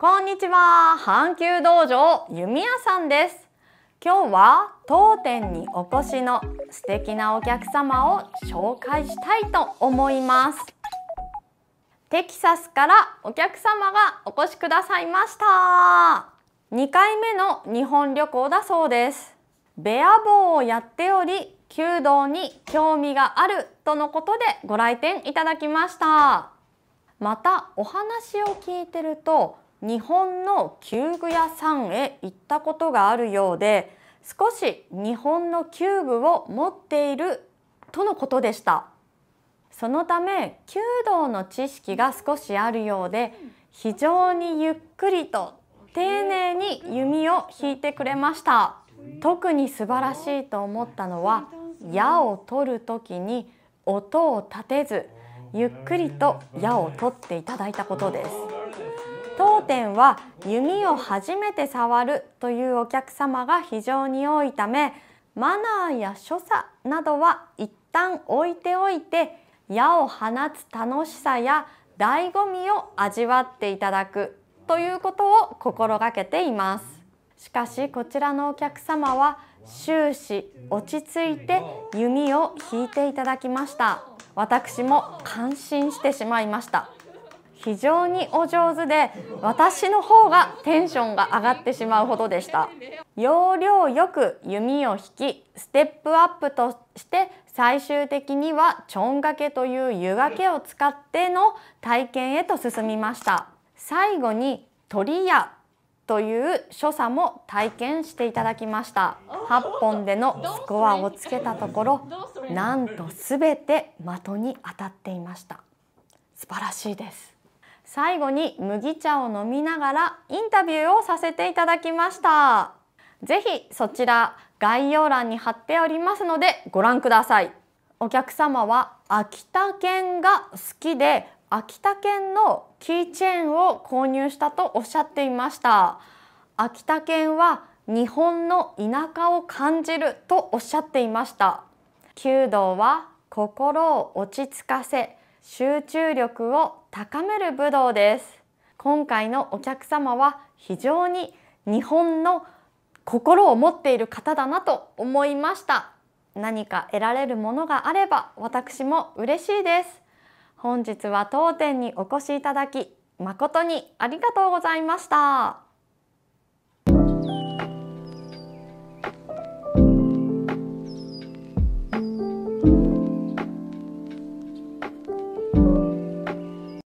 こんにちは阪急道場弓矢さんです今日は当店にお越しの素敵なお客様を紹介したいと思いますテキサスからお客様がお越しくださいました2回目の日本旅行だそうですベア棒をやっており弓道に興味があるとのことでご来店いただきましたまたお話を聞いてると日本の旧具屋さんへ行ったことがあるようで少し日本のキュー具を持っているとのことでしたそのため弓道の知識が少しあるようで非常にゆっくりと丁寧に弓を引いてくれました特に素晴らしいと思ったのは矢を取る時に音を立てずゆっくりと矢を取っていただいたことです当店は弓を初めて触るというお客様が非常に多いためマナーや所作などは一旦置いておいて矢を放つ楽しさや醍醐味を味わっていただくということを心がけていますしかしこちらのお客様は終始落ち着いて弓を引いていただきました私も感心してしまいました非常にお上手で私の方がテンションが上がってしまうほどでした要領よく弓を引きステップアップとして最終的にはちょんがけという湯がけを使っての体験へと進みました最後に鳥屋という所作も体験していただきました8本でのスコアをつけたところなんとすべて的に当たっていました素晴らしいです最後に麦茶を飲みながらインタビューをさせていただきましたぜひそちら概要欄に貼っておりますのでご覧くださいお客様は秋田犬が好きで秋田犬のキーチェーンを購入したとおっしゃっていました秋田犬は日本の田舎を感じるとおっしゃっていました弓道は心を落ち着かせ集中力を高める武道です今回のお客様は非常に日本の心を持っている方だなと思いました何か得られるものがあれば私も嬉しいです本日は当店にお越しいただき誠にありがとうございました。